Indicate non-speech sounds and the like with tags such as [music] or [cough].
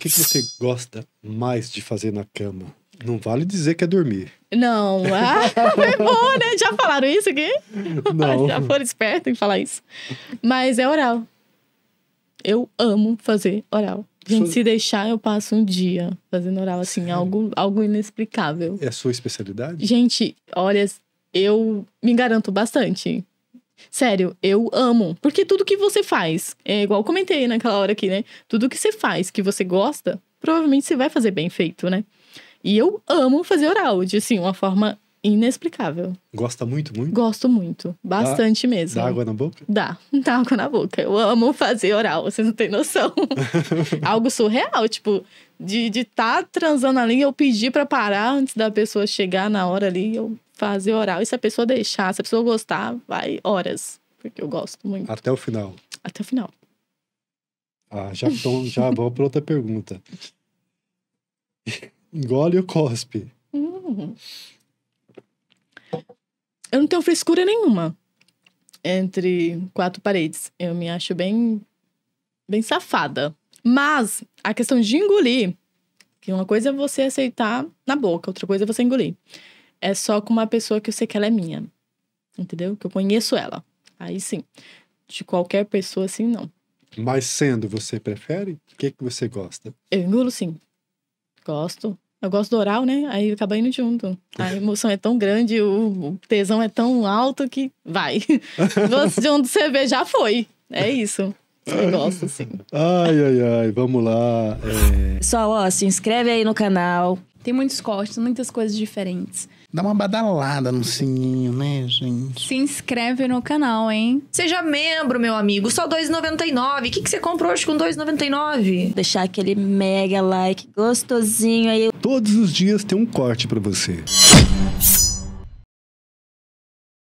que, que você gosta mais de fazer na cama? Não vale dizer que é dormir. Não, [laughs] ah, é bom, né? Já falaram isso aqui? Não. [laughs] Já foram espertos em falar isso. Mas é oral. Eu amo fazer oral. Gente, sua... se deixar, eu passo um dia fazendo oral, assim, algo, algo inexplicável. É a sua especialidade? Gente, olha, eu me garanto bastante. Sério, eu amo. Porque tudo que você faz, é igual comentei naquela hora aqui, né? Tudo que você faz que você gosta, provavelmente você vai fazer bem feito, né? E eu amo fazer oral, de assim, uma forma inexplicável. Gosta muito, muito? Gosto muito. Bastante dá, mesmo. Dá água na boca? Dá. [laughs] Dá água na boca. Eu amo fazer oral, vocês não têm noção. [laughs] Algo surreal, tipo, de estar tá transando ali, eu pedir para parar antes da pessoa chegar na hora ali, eu fazer oral. E se a pessoa deixar, se a pessoa gostar, vai horas. Porque eu gosto muito. Até o final. Até o final. Ah, já, então, já vou para outra pergunta. [laughs] Engole ou cospe? Uhum eu não tenho frescura nenhuma entre quatro paredes. Eu me acho bem, bem safada. Mas a questão de engolir, que uma coisa é você aceitar na boca, outra coisa é você engolir. É só com uma pessoa que eu sei que ela é minha. Entendeu? Que eu conheço ela. Aí sim. De qualquer pessoa, assim, não. Mas sendo, você prefere? O que, é que você gosta? Eu engulo, sim. Gosto. Eu gosto do oral, né? Aí acaba indo junto. A [laughs] emoção é tão grande, o tesão é tão alto que vai. [laughs] de onde você vê, já foi. É isso negócio, assim. Ai, ai, ai, vamos lá. É... Só, ó, se inscreve aí no canal. Tem muitos cortes, muitas coisas diferentes. Dá uma badalada no sininho, né, gente? Se inscreve no canal, hein? Seja membro, meu amigo. Só 2,99. O que, que você comprou hoje com 2,99? Deixar aquele mega like gostosinho aí. Todos os dias tem um corte para você.